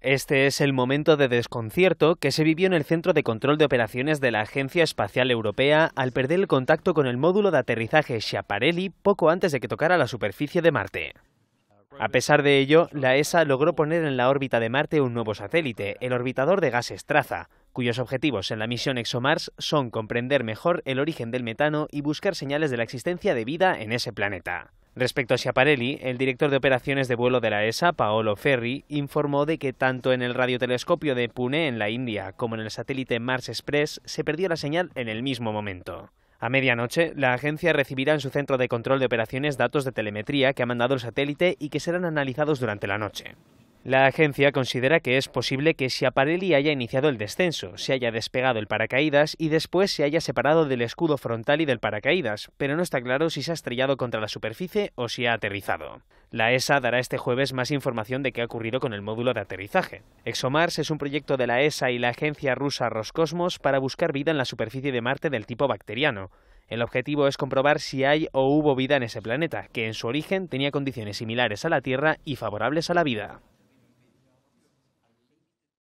Este es el momento de desconcierto que se vivió en el Centro de Control de Operaciones de la Agencia Espacial Europea al perder el contacto con el módulo de aterrizaje Schiaparelli poco antes de que tocara la superficie de Marte. A pesar de ello, la ESA logró poner en la órbita de Marte un nuevo satélite, el orbitador de gases traza, cuyos objetivos en la misión ExoMars son comprender mejor el origen del metano y buscar señales de la existencia de vida en ese planeta. Respecto a Schiaparelli, el director de operaciones de vuelo de la ESA, Paolo Ferri, informó de que tanto en el radiotelescopio de Pune en la India como en el satélite Mars Express se perdió la señal en el mismo momento. A medianoche, la agencia recibirá en su centro de control de operaciones datos de telemetría que ha mandado el satélite y que serán analizados durante la noche. La agencia considera que es posible que Schiaparelli haya iniciado el descenso, se haya despegado el paracaídas y después se haya separado del escudo frontal y del paracaídas, pero no está claro si se ha estrellado contra la superficie o si ha aterrizado. La ESA dará este jueves más información de qué ha ocurrido con el módulo de aterrizaje. ExoMars es un proyecto de la ESA y la agencia rusa Roscosmos para buscar vida en la superficie de Marte del tipo bacteriano. El objetivo es comprobar si hay o hubo vida en ese planeta, que en su origen tenía condiciones similares a la Tierra y favorables a la vida.